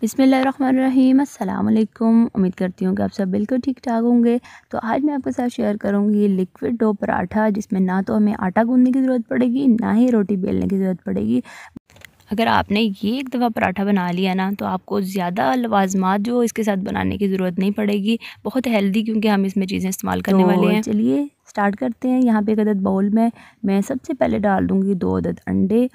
बिसमीम अल्लाम उम्मीद करती हूँ कि आप सब बिल्कुल ठीक ठाक होंगे तो आज मैं आपके साथ शेयर करूँगी लिक्विड डो पराठा जिसमें ना तो हमें आटा गूंदने की ज़रूरत पड़ेगी ना ही रोटी बेलने की ज़रूरत पड़ेगी अगर आपने ये एक दफ़ा पराठा बना लिया ना तो आपको ज़्यादा लवाजमात जो इसके साथ बनाने की ज़रूरत नहीं पड़ेगी बहुत हेल्दी क्योंकि हम इसमें चीज़ें इस्तेमाल करने तो वाले हैं चलिए स्टार्ट करते हैं यहाँ पे एक अदद बाउल में मैं सबसे पहले डाल दूँगी दो अदद अंडे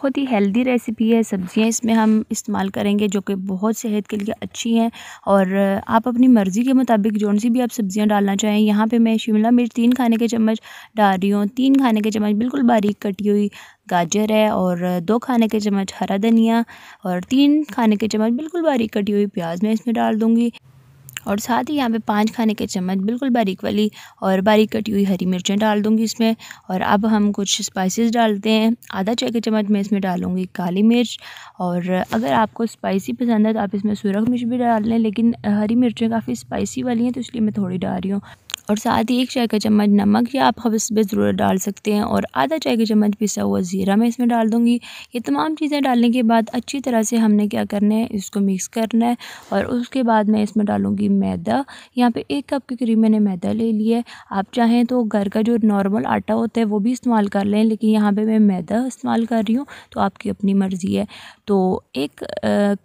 बहुत ही हेल्दी रेसिपी है सब्ज़ियाँ इसमें हम इस्तेमाल करेंगे जो कि बहुत सेहत के लिए अच्छी हैं और आप अपनी मर्ज़ी के मुताबिक जौन सी भी आप सब्ज़ियाँ डालना चाहें यहाँ पे मैं शिमला मिर्च तीन खाने के चम्मच डाल रही हूँ तीन खाने के चम्मच बिल्कुल बारीक कटी हुई गाजर है और दो खाने के चम्मच हरा धनिया और तीन खाने के चम्मच बिल्कुल बारीक कटी हुई प्याज मैं इसमें डाल दूँगी और साथ ही यहाँ पे पाँच खाने के चम्मच बिल्कुल बारीक वाली और बारीक कटी हुई हरी मिर्चें डाल दूँगी इसमें और अब हम कुछ स्पाइसेस डालते हैं आधा चाय के चम्मच मैं इसमें डालूँगी काली मिर्च और अगर आपको स्पाइसी पसंद है तो आप इसमें सुरख मिर्च भी डाल लें लेकिन हरी मिर्चें काफ़ी स्पाइसी वाली हैं तो इसलिए मैं थोड़ी डाल रही हूँ और साथ ही एक चाय का चम्मच नमक या आप इसमें ज़रूरत डाल सकते हैं और आधा चाय का चम्मच पिसा हुआ ज़ीरा मैं इसमें डाल दूँगी ये तमाम चीज़ें डालने के बाद अच्छी तरह से हमने क्या करना है इसको मिक्स करना है और उसके बाद मैं इसमें डालूँगी मैदा यहाँ पर एक कप के करीब मैंने मैदा ले लिया है आप चाहें तो घर का जो नॉर्मल आटा होता है वो भी इस्तेमाल कर लें लेकिन यहाँ पर मैं मैदा इस्तेमाल कर रही हूँ तो आपकी अपनी मर्ज़ी है तो एक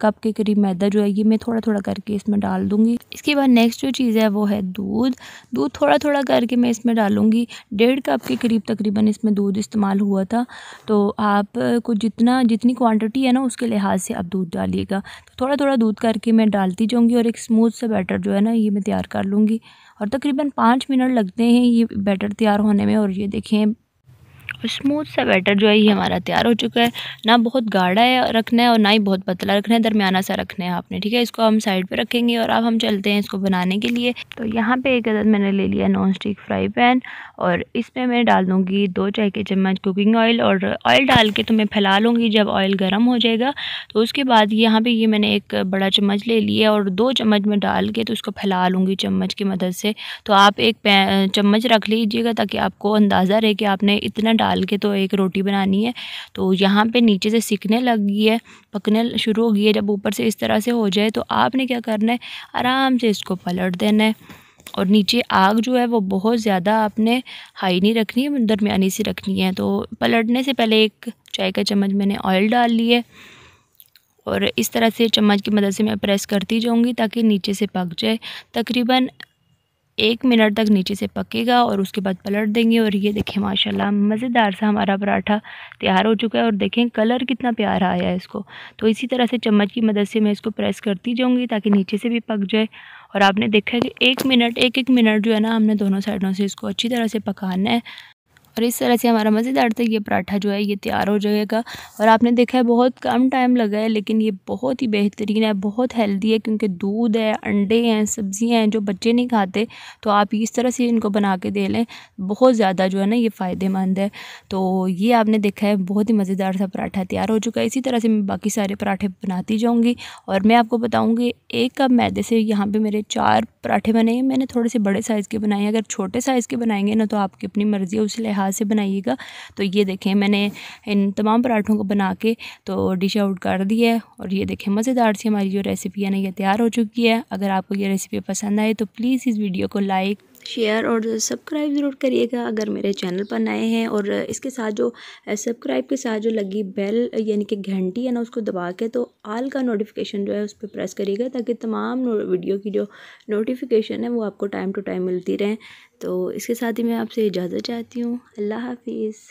कप के करीब मैदा जो है ये मैं थोड़ा थोड़ा करके इसमें डाल दूँगी इसके बाद नेक्स्ट जो चीज़ है वो है दूध दूध थोड़ा थोड़ा करके मैं इसमें डालूँगी डेढ़ कप के करीब तकरीबन इसमें दूध इस्तेमाल हुआ था तो आपको जितना जितनी क्वांटिटी है ना उसके लिहाज से आप दूध डालिएगा तो थोड़ा थोड़ा दूध करके मैं डालती जाऊँगी और एक स्मूथ सा बैटर जो है ना ये मैं तैयार कर लूँगी और तकरीबन पाँच मिनट लगते हैं ये बैटर तैयार होने में और ये देखें स्मूथ सा बैटर जो है ये हमारा तैयार हो चुका है ना बहुत गाढ़ा है रखना है और ना ही बहुत पतला रखना है दरमियाना सा रखना है आपने ठीक है इसको हम साइड पर रखेंगे और अब हम चलते हैं इसको बनाने के लिए तो यहाँ पर एक अदर मैंने ले लिया नॉन स्टिक फ्राई पैन और इसमें मैं डाल दूँगी दो चाय के चम्मच कुकिंग ऑयल और ऑयल डाल के तो मैं फैला लूँगी जब ऑयल गर्म हो जाएगा तो उसके बाद यहाँ पर ये मैंने एक बड़ा चम्मच ले लिया और दो चम्मच में डाल के तो उसको फैला लूँगी चम्मच की मदद से तो आप एक चम्मच रख लीजिएगा ताकि आपको अंदाज़ा रहे कि आपने इतना डाल डाल के तो एक रोटी बनानी है तो यहाँ पे नीचे से सीखने लग गई है पकने शुरू हो गई है जब ऊपर से इस तरह से हो जाए तो आपने क्या करना है आराम से इसको पलट देना है और नीचे आग जो है वो बहुत ज़्यादा आपने हाई नहीं रखनी है दरमियानी सी रखनी है तो पलटने से पहले एक चाय का चम्मच मैंने ऑयल डाल लिया और इस तरह से चम्मच की मदद से मैं प्रेस करती जाऊंगी ताकि नीचे से पक जाए तकरीबन एक मिनट तक नीचे से पकेगा और उसके बाद पलट देंगे और ये देखें माशाल्लाह मज़ेदार सा हमारा पराठा तैयार हो चुका है और देखें कलर कितना प्यारा आया है इसको तो इसी तरह से चम्मच की मदद से मैं इसको प्रेस करती जाऊँगी ताकि नीचे से भी पक जाए और आपने देखा कि एक मिनट एक एक मिनट जो है ना हमने दोनों साइडों से इसको अच्छी तरह से पकाना है और इस तरह से हमारा मज़ेदार था ये पराठा जो है ये तैयार हो जाएगा और आपने देखा है बहुत कम टाइम लगा है लेकिन ये बहुत ही बेहतरीन है बहुत हेल्दी है क्योंकि दूध है अंडे हैं सब्ज़ियाँ हैं जो बच्चे नहीं खाते तो आप इस तरह से इनको बना के दे लें बहुत ज़्यादा जो है ना ये फ़ायदेमंद है तो ये आपने देखा है बहुत ही मज़ेदार सा पराठा तैयार हो चुका है इसी तरह से मैं बाकी सारे पराठे बनाती जाऊँगी और मैं आपको बताऊँगी एक कप मैदे से यहाँ पर मेरे चार पराठे बने हैं मैंने थोड़े से बड़े साइज़ के बनाए अगर छोटे साइज़ के बनाएंगे ना तो आपकी अपनी मर्ज़ी उस लिहाज हाथ से बनाइएगा तो ये देखें मैंने इन तमाम पराठों को बना के तो डिश आउट कर दी है और ये देखें मज़ेदार सी हमारी जो रेसिपी है ना ये तैयार हो चुकी है अगर आपको ये रेसिपी पसंद आए तो प्लीज़ इस वीडियो को लाइक शेयर और सब्सक्राइब ज़रूर करिएगा अगर मेरे चैनल पर नए हैं और इसके साथ जो सब्सक्राइब के साथ जो लगी बेल यानी कि घंटी है ना उसको दबा के तो आल का नोटिफिकेशन जो है उस पर प्रेस करिएगा ताकि तमाम वीडियो की जो नोटिफिकेशन है वो आपको टाइम टू टाइम मिलती रहे तो इसके साथ ही मैं आपसे इजाज़त चाहती हूँ अल्लाह हाफिज़